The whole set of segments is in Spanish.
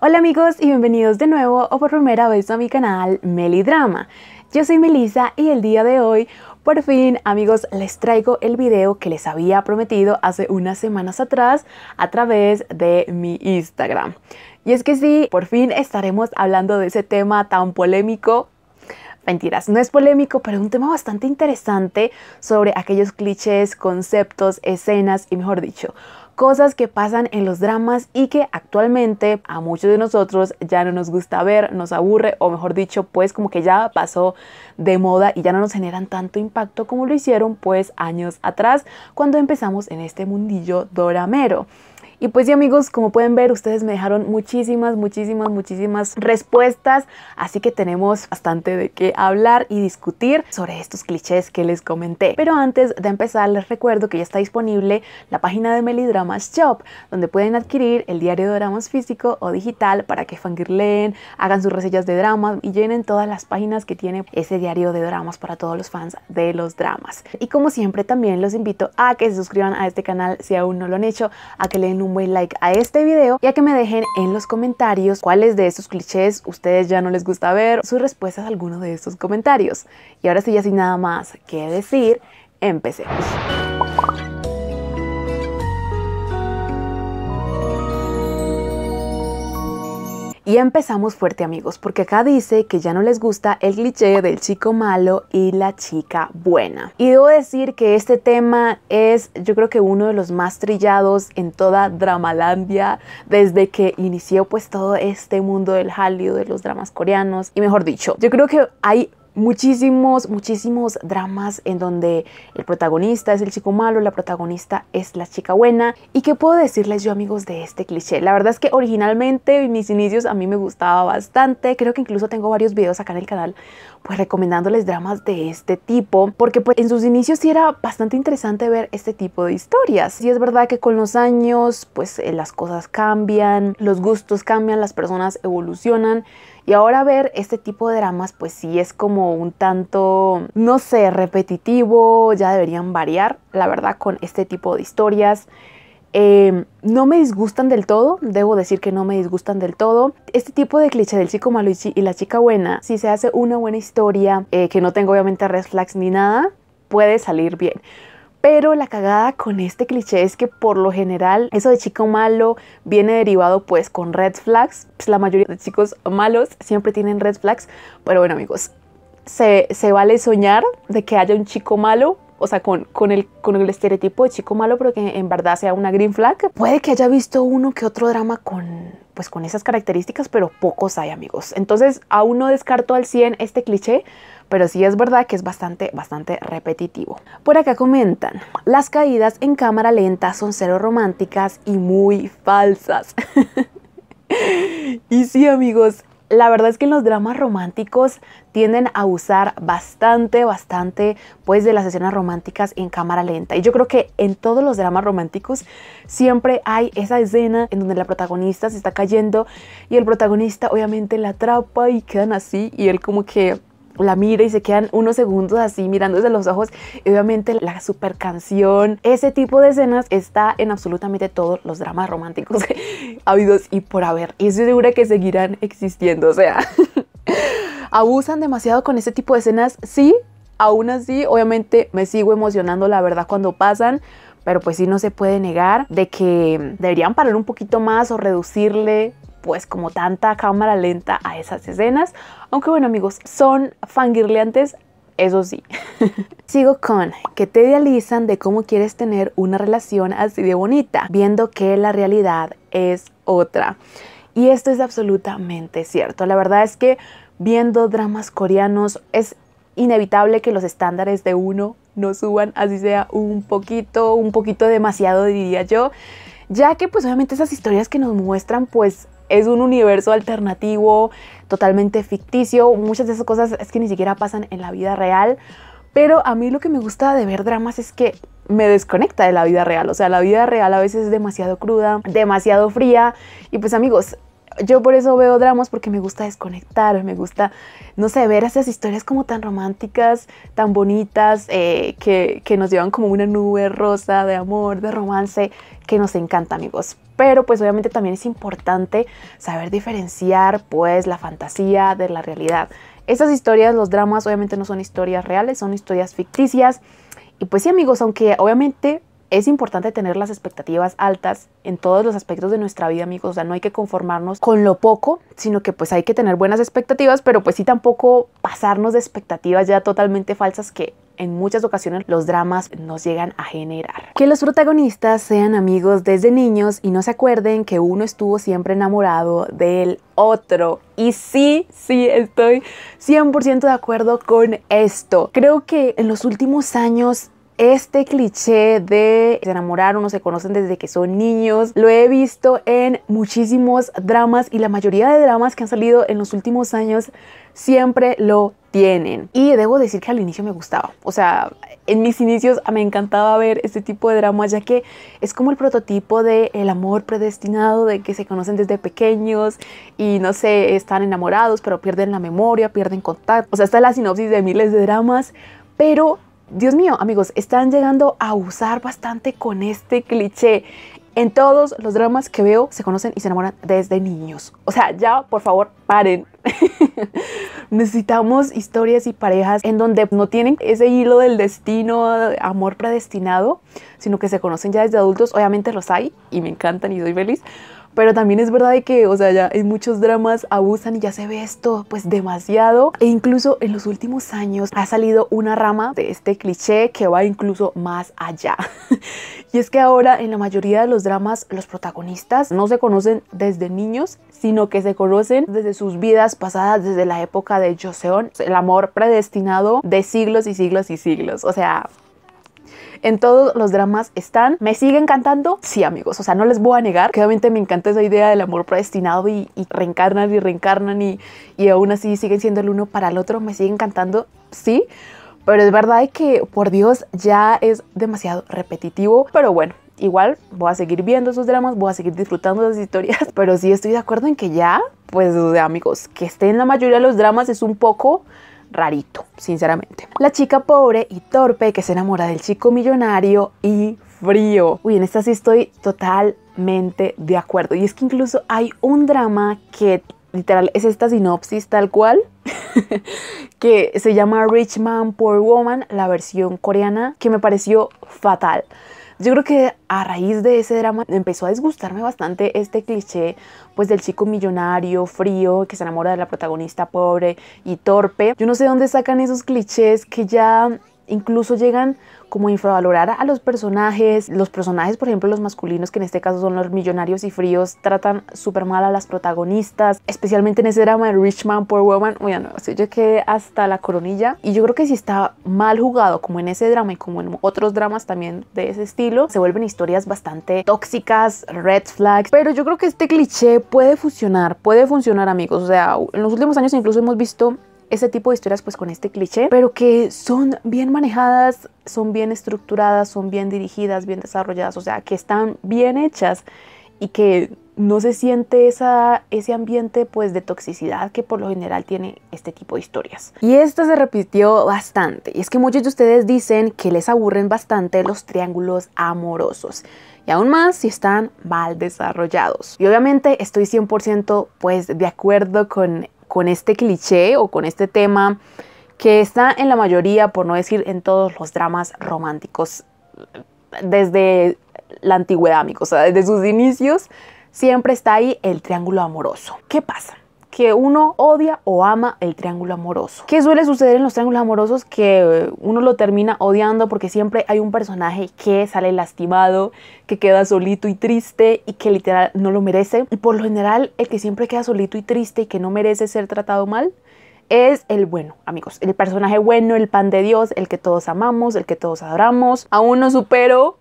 Hola amigos y bienvenidos de nuevo o por primera vez a mi canal Melidrama. Yo soy Melissa y el día de hoy por fin, amigos, les traigo el video que les había prometido hace unas semanas atrás a través de mi Instagram. Y es que sí, por fin estaremos hablando de ese tema tan polémico. Mentiras, no es polémico, pero un tema bastante interesante sobre aquellos clichés, conceptos, escenas y mejor dicho, cosas que pasan en los dramas y que actualmente a muchos de nosotros ya no nos gusta ver, nos aburre o mejor dicho, pues como que ya pasó de moda y ya no nos generan tanto impacto como lo hicieron pues años atrás cuando empezamos en este mundillo doramero. Y pues sí amigos, como pueden ver, ustedes me dejaron muchísimas, muchísimas, muchísimas respuestas, así que tenemos bastante de qué hablar y discutir sobre estos clichés que les comenté. Pero antes de empezar, les recuerdo que ya está disponible la página de Melidramas Shop, donde pueden adquirir el diario de dramas físico o digital para que fangirleen, hagan sus reseñas de dramas y llenen todas las páginas que tiene ese diario de dramas para todos los fans de los dramas. Y como siempre, también los invito a que se suscriban a este canal si aún no lo han hecho, a que le den un buen like a este video y que me dejen en los comentarios cuáles de esos clichés ustedes ya no les gusta ver, sus respuestas a alguno de estos comentarios. Y ahora sí, ya sin nada más que decir, empecemos. Y empezamos fuerte amigos, porque acá dice que ya no les gusta el cliché del chico malo y la chica buena. Y debo decir que este tema es yo creo que uno de los más trillados en toda Dramalandia desde que inició pues todo este mundo del Hallyu, de los dramas coreanos. Y mejor dicho, yo creo que hay muchísimos, muchísimos dramas en donde el protagonista es el chico malo, la protagonista es la chica buena. ¿Y qué puedo decirles yo amigos de este cliché? La verdad es que originalmente en mis inicios a mí me gustaba bastante, creo que incluso tengo varios videos acá en el canal pues recomendándoles dramas de este tipo, porque pues en sus inicios sí era bastante interesante ver este tipo de historias. Y es verdad que con los años pues eh, las cosas cambian, los gustos cambian, las personas evolucionan, y ahora ver este tipo de dramas, pues sí es como un tanto, no sé, repetitivo, ya deberían variar, la verdad, con este tipo de historias. Em, no me disgustan del todo, debo decir que no me disgustan del todo. Este tipo de cliché del chico malo y la chica buena, si se hace una buena historia, eh, que no tengo obviamente reflex ni nada, puede salir bien. Pero la cagada con este cliché es que por lo general eso de chico malo viene derivado pues con red flags. Pues la mayoría de chicos malos siempre tienen red flags. Pero bueno amigos, se, vale soñar de que haya un chico malo, o sea, con, el, con el estereotipo de chico malo, pero que en verdad sea una green flag. Puede que haya visto uno que otro drama con, pues, con esas características, pero pocos hay, amigos. Entonces, aún no descarto al 100 este cliché, pero sí es verdad que es bastante, bastante repetitivo. Por acá comentan, las caídas en cámara lenta son cero románticas y muy falsas. y sí amigos, la verdad es que en los dramas románticos tienden a usar bastante, bastante, pues de las escenas románticas en cámara lenta. Y yo creo que en todos los dramas románticos siempre hay esa escena en donde la protagonista se está cayendo y el protagonista obviamente la atrapa y quedan así y él como que la mira y se quedan unos segundos así mirándose los ojos. Y obviamente la super canción, ese tipo de escenas está en absolutamente todos los dramas románticos habidos y por haber. Y estoy segura que seguirán existiendo, o sea... abusan demasiado con ese tipo de escenas, sí, aún así, obviamente me sigo emocionando, la verdad, cuando pasan. Pero pues sí, no se puede negar de que deberían parar un poquito más o reducirle pues como tanta cámara lenta a esas escenas. Aunque bueno amigos, son fangirleantes eso sí. Sigo con que te idealizan de cómo quieres tener una relación así de bonita, viendo que la realidad es otra. Y esto es absolutamente cierto. La verdad es que viendo dramas coreanos es inevitable que los estándares de uno no suban, así sea un poquito, un poquito demasiado diría yo, ya que pues obviamente esas historias que nos muestran pues es un universo alternativo, totalmente ficticio. Muchas de esas cosas es que ni siquiera pasan en la vida real. Pero a mí lo que me gusta de ver dramas es que me desconecta de la vida real. O sea, la vida real a veces es demasiado cruda, demasiado fría. Y pues amigos, yo por eso veo dramas porque me gusta desconectar, me gusta, no sé, ver esas historias como tan románticas, tan bonitas, eh, que, que, nos llevan como una nube rosa de amor, de romance, que nos encanta amigos. Pero pues obviamente también es importante saber diferenciar pues la fantasía de la realidad. esas historias, los dramas obviamente no son historias reales, son historias ficticias. Y pues sí amigos, aunque obviamente es importante tener las expectativas altas en todos los aspectos de nuestra vida, amigos. O sea, no hay que conformarnos con lo poco, sino que pues hay que tener buenas expectativas, pero pues sí tampoco pasarnos de expectativas ya totalmente falsas que en muchas ocasiones los dramas nos llegan a generar. Que los protagonistas sean amigos desde niños y no se acuerden que uno estuvo siempre enamorado del otro. Y sí, sí, estoy 100% de acuerdo con esto. Creo que en los últimos años este cliché de enamorar enamoraron se conocen desde que son niños. Lo he visto en muchísimos dramas y la mayoría de dramas que han salido en los últimos años siempre lo tienen. Y debo decir que al inicio me gustaba. O sea, en mis inicios me encantaba ver este tipo de dramas, ya que es como el prototipo de el amor predestinado, de que se conocen desde pequeños y no sé, están enamorados, pero pierden la memoria, pierden contacto. O sea, está la sinopsis de miles de dramas, pero Dios mío, amigos, están llegando a usar bastante con este cliché. En todos los dramas que veo se conocen y se enamoran desde niños. O sea, ya por favor paren. Necesitamos historias y parejas en donde no tienen ese hilo del destino, amor predestinado, sino que se conocen ya desde adultos. Obviamente los hay y me encantan y soy feliz, pero también es verdad que, o sea, ya en muchos dramas abusan y ya se ve esto, pues demasiado. E incluso en los últimos años ha salido una rama de este cliché que va incluso más allá. y es que ahora en la mayoría de los dramas los protagonistas no se conocen desde niños, sino que se conocen desde sus vidas pasadas, desde la época de Joseon, el amor predestinado de siglos y siglos y siglos. O sea, en todos los dramas están. ¿Me siguen cantando? Sí, amigos. O sea, no les voy a negar. Que obviamente me encanta esa idea del amor predestinado y, y reencarnan y reencarnan y, y aún así siguen siendo el uno para el otro. ¿Me siguen cantando? Sí. Pero es verdad que, por Dios, ya es demasiado repetitivo. Pero bueno, igual voy a seguir viendo esos dramas, voy a seguir disfrutando de historias, pero sí estoy de acuerdo en que ya, pues, amigos, que esté en la mayoría de los dramas es un poco rarito, sinceramente. La chica pobre y torpe que se enamora del chico millonario y frío. Uy, en esta sí estoy totalmente de acuerdo. Y es que incluso hay un drama que literal es esta sinopsis tal cual, que se llama Rich Man, Poor Woman, la versión coreana, que me pareció fatal. Yo creo que a raíz de ese drama empezó a disgustarme bastante este cliché pues del chico millonario, frío, que se enamora de la protagonista pobre y torpe. Yo no sé dónde sacan esos clichés que ya incluso llegan como infravalorar a los personajes. Los personajes, por ejemplo, los masculinos, que en este caso son los millonarios y fríos, tratan súper mal a las protagonistas, especialmente en ese drama de Rich Man, Poor Woman. no, o sea, yo quedé hasta la coronilla. Y yo creo que si está mal jugado, como en ese drama y como en otros dramas también de ese estilo, se vuelven historias bastante tóxicas, red flags. Pero yo creo que este cliché puede funcionar, puede funcionar, amigos. O sea, en los últimos años incluso hemos visto ese tipo de historias pues con este cliché, pero que son bien manejadas, son bien estructuradas, son bien dirigidas, bien desarrolladas, o sea, que están bien hechas y que no se siente esa, ese ambiente pues de toxicidad que por lo general tiene este tipo de historias. Y esto se repitió bastante. Y es que muchos de ustedes dicen que les aburren bastante los triángulos amorosos. Y aún más si están mal desarrollados. Y obviamente estoy 100% pues de acuerdo con con este cliché o con este tema que está en la mayoría, por no decir en todos los dramas románticos, desde la antigüedad, amigos, o sea, desde sus inicios, siempre está ahí el triángulo amoroso. ¿Qué pasa? que uno odia o ama el triángulo amoroso. ¿Qué suele suceder en los triángulos amorosos? Que eh, uno lo termina odiando porque siempre hay un personaje que sale lastimado, que queda solito y triste y que literal no lo merece. Y por lo general, el que siempre queda solito y triste y que no merece ser tratado mal es el bueno, amigos. El personaje bueno, el pan de Dios, el que todos amamos, el que todos adoramos. Aún no supero,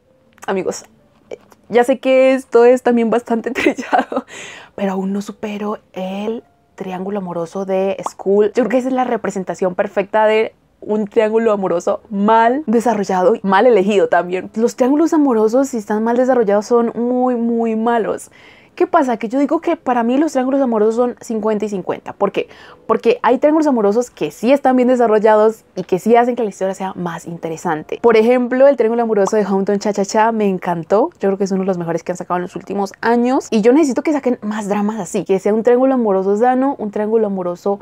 amigos. Eh, ya sé que esto es también bastante trillado, pero aún no supero el triángulo amoroso de School. Yo creo que esa es la representación perfecta de un triángulo amoroso mal desarrollado y mal elegido también. Los triángulos amorosos, si están mal desarrollados, son muy, muy malos. ¿Qué pasa? Que yo digo que para mí los triángulos amorosos son 50 y 50. ¿Por qué? Porque hay triángulos amorosos que sí están bien desarrollados y que sí hacen que la historia sea más interesante. Por ejemplo, el triángulo amoroso de Houghton Cha Cha Cha me encantó. Yo creo que es uno de los mejores que han sacado en los últimos años. Y yo necesito que saquen más dramas así. Que sea un triángulo amoroso sano, un triángulo amoroso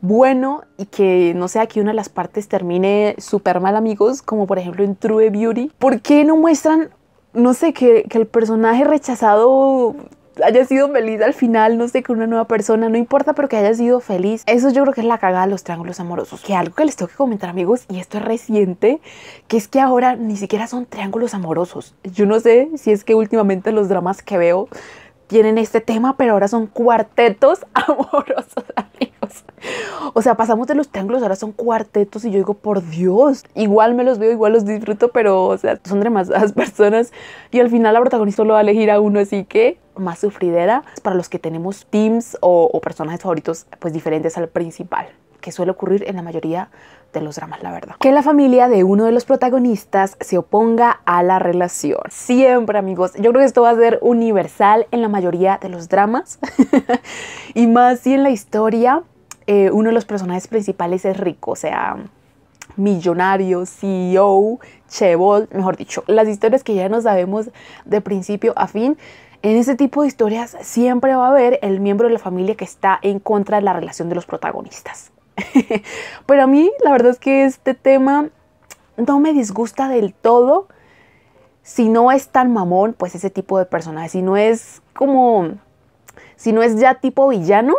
bueno y que no sea que una de las partes termine súper mal amigos, como por ejemplo en True Beauty. ¿Por qué no muestran, no sé, que, que el personaje rechazado haya sido feliz al final, no sé, con una nueva persona, no importa, pero que haya sido feliz. Eso yo creo que es la cagada de los triángulos amorosos. Que algo que les tengo que comentar, amigos, y esto es reciente, que es que ahora ni siquiera son triángulos amorosos. Yo no sé si es que últimamente los dramas que veo tienen este tema, pero ahora son cuartetos amorosos, amigos. O sea, pasamos de los triángulos, ahora son cuartetos y yo digo, por Dios, igual me los veo, igual los disfruto, pero, o sea, son demasiadas personas y al final la protagonista lo va a elegir a uno, así que más sufridera para los que tenemos teams o, o personajes favoritos, pues diferentes al principal que suele ocurrir en la mayoría de los dramas, la verdad. Que la familia de uno de los protagonistas se oponga a la relación. Siempre, amigos. Yo creo que esto va a ser universal en la mayoría de los dramas. y más si en la historia eh, uno de los personajes principales es rico, o sea, millonario, CEO, chebol, mejor dicho, las historias que ya no sabemos de principio a fin. En ese tipo de historias siempre va a haber el miembro de la familia que está en contra de la relación de los protagonistas. Pero a mí la verdad es que este tema no me disgusta del todo. Si no es tan mamón, pues ese tipo de personaje. Si no es como... Si no es ya tipo villano,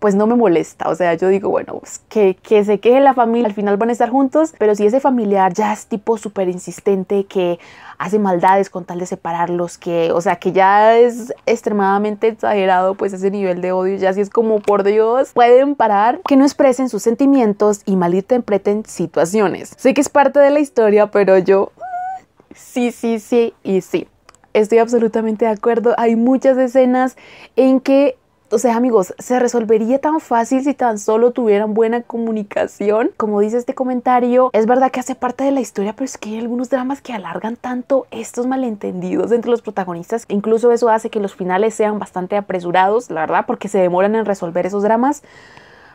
pues no me molesta. O sea, yo digo, bueno, pues que, que se queje la familia, al final van a estar juntos, pero si ese familiar ya es tipo súper insistente, que hace maldades con tal de separarlos, que, o sea, que ya es extremadamente exagerado, pues ese nivel de odio, ya si es como, por Dios, pueden parar, que no expresen sus sentimientos y malinterpreten situaciones. Sé que es parte de la historia, pero yo... Sí, sí, sí y sí estoy absolutamente de acuerdo. Hay muchas escenas en que o sea, amigos, se resolvería tan fácil si tan solo tuvieran buena comunicación. Como dice este comentario, es verdad que hace parte de la historia, pero es que hay algunos dramas que alargan tanto estos malentendidos entre los protagonistas. Incluso eso hace que los finales sean bastante apresurados, la verdad, porque se demoran en resolver esos dramas.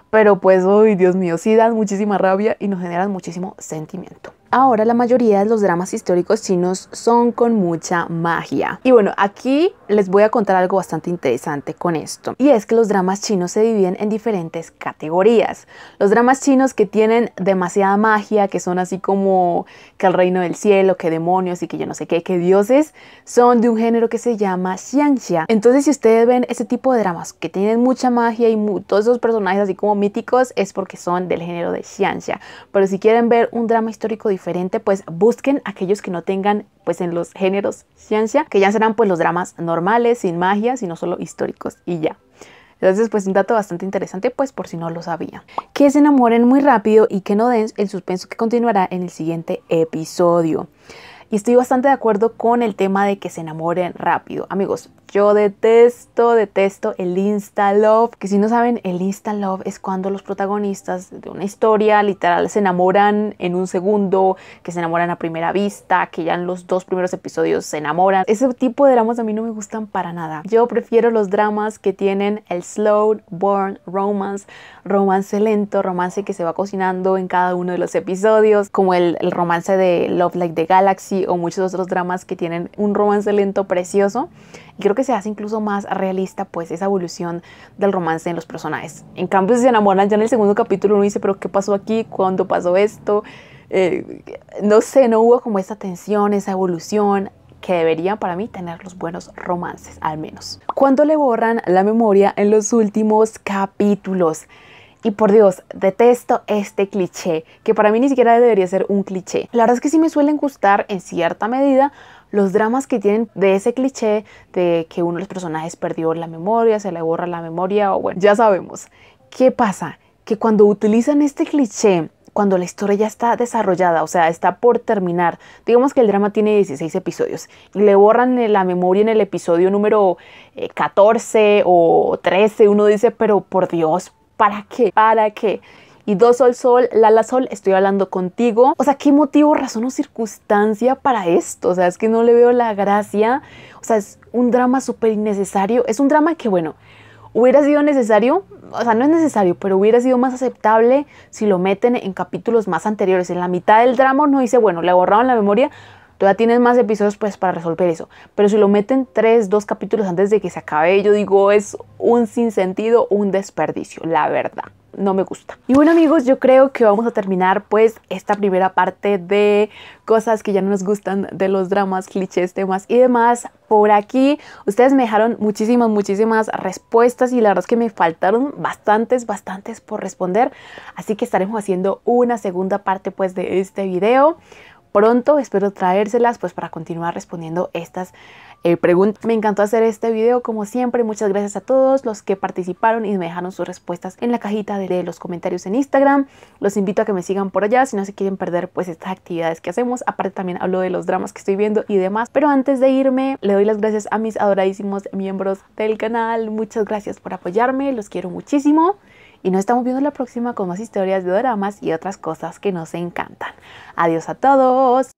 Pero pues, uy, Dios mío, sí dan muchísima rabia y nos generan muchísimo sentimiento. Ahora la mayoría de los dramas históricos chinos son con mucha magia. Y bueno, aquí les voy a contar algo bastante interesante con esto. Y es que los dramas chinos se dividen en diferentes categorías. Los dramas chinos que tienen demasiada magia, que son así como que el reino del cielo, que demonios y que yo no sé qué, que dioses, son de un género que se llama xianxia. Entonces si ustedes ven ese tipo de dramas que tienen mucha magia y todos esos personajes así como míticos, es porque son del género de xianxia. Pero si quieren ver un drama histórico diferente, pues busquen aquellos que no tengan pues en los géneros ciencia, que ya serán pues los dramas normales, sin magia, sino solo históricos y ya. Entonces, pues un dato bastante interesante, pues por si no lo sabía. Que se enamoren muy rápido y que no den el suspenso que continuará en el siguiente episodio. Y estoy bastante de acuerdo con el tema de que se enamoren rápido. Amigos, yo detesto, detesto el Insta Love. Que si no saben, el Insta Love es cuando los protagonistas de una historia literal se enamoran en un segundo, que se enamoran a primera vista, que ya en los dos primeros episodios se enamoran. Ese tipo de dramas a mí no me gustan para nada. Yo prefiero los dramas que tienen el slow born romance, romance lento, romance que se va cocinando en cada uno de los episodios, como el romance de Love Like the Galaxy o muchos otros dramas que tienen un romance lento precioso. Y creo que se hace incluso más realista pues esa evolución del romance en los personajes. En cambio, si se enamoran ya en el segundo capítulo uno dice, pero ¿qué pasó aquí? ¿Cuándo pasó esto? Eh, no sé, no hubo como esa tensión, esa evolución que deberían para mí tener los buenos romances, al menos. ¿Cuándo le borran la memoria en los últimos capítulos? Y por Dios, detesto este cliché, que para mí ni siquiera debería ser un cliché. La verdad es que sí me suelen gustar en cierta medida los dramas que tienen de ese cliché de que uno de los personajes perdió la memoria, se le borra la memoria o bueno, ya sabemos. ¿Qué pasa? Que cuando utilizan este cliché cuando la historia ya está desarrollada, o sea, está por terminar. Digamos que el drama tiene 16 episodios. y Le borran la memoria en el episodio número 14 eh, o 13, uno dice, pero por Dios, ¿Para qué? ¿Para qué? y dos sol sol, la la sol, estoy hablando contigo. O sea, ¿qué motivo, razón o circunstancia para esto? O sea, es que no le veo la gracia. O sea, es un drama súper innecesario. Es un drama que, bueno, hubiera sido necesario, o sea, no es necesario, pero hubiera sido más aceptable si lo meten en capítulos más anteriores. En la mitad del drama no dice, bueno, le borraron la memoria Todavía tienes más episodios pues para resolver eso. Pero si lo meten tres, dos capítulos antes de que se acabe, yo digo es un sinsentido, un desperdicio, la verdad. No me gusta. Y bueno amigos, yo creo que vamos a terminar pues esta primera parte de cosas que ya no nos gustan de los dramas, clichés, temas y demás. Por aquí ustedes me dejaron muchísimas, muchísimas respuestas y la verdad es que me faltaron bastantes, bastantes por responder. Así que estaremos haciendo una segunda parte pues de este video pronto espero traérselas pues para continuar respondiendo estas eh, preguntas. Me encantó hacer este video como siempre. Muchas gracias a todos los que participaron y me dejaron sus respuestas en la cajita de, de los comentarios en Instagram. Los invito a que me sigan por allá si no se quieren perder pues estas actividades que hacemos. Aparte también hablo de los dramas que estoy viendo y demás. Pero antes de irme le doy las gracias a mis adoradísimos miembros del canal. Muchas gracias por apoyarme. Los quiero muchísimo y nos estamos viendo la próxima con más historias de dramas y otras cosas que nos encantan. Adiós a todos.